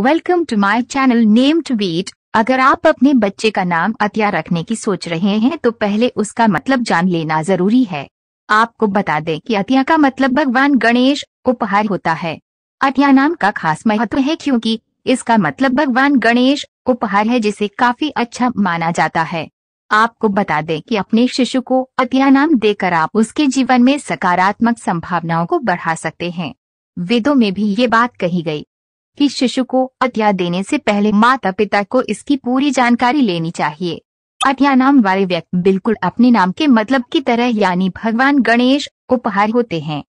welcome to my channel name to beat अगर आप अपने बच्चे का नाम अतिया रखने की सोच रहे हैं तो पहले उसका मतलब जान लेना जरूरी है आपको बता दें कि अतिया का मतलब भगवान गणेश उपहार होता है अतिया नाम का खास महत्व है क्योंकि इसका मतलब भगवान गणेश उपहार है जिसे काफी अच्छा माना जाता है आपको बता दें कि अपने शिशु को अतिया नाम देकर आप उसके जीवन में सकारात्मक संभावनाओं को बढ़ा सकते हैं वेदों में भी ये बात कही गई कि शिशु को अध्याय देने से पहले माता पिता को इसकी पूरी जानकारी लेनी चाहिए अध्याय नाम वाले व्यक्ति बिल्कुल अपने नाम के मतलब की तरह यानी भगवान गणेश उपहार होते हैं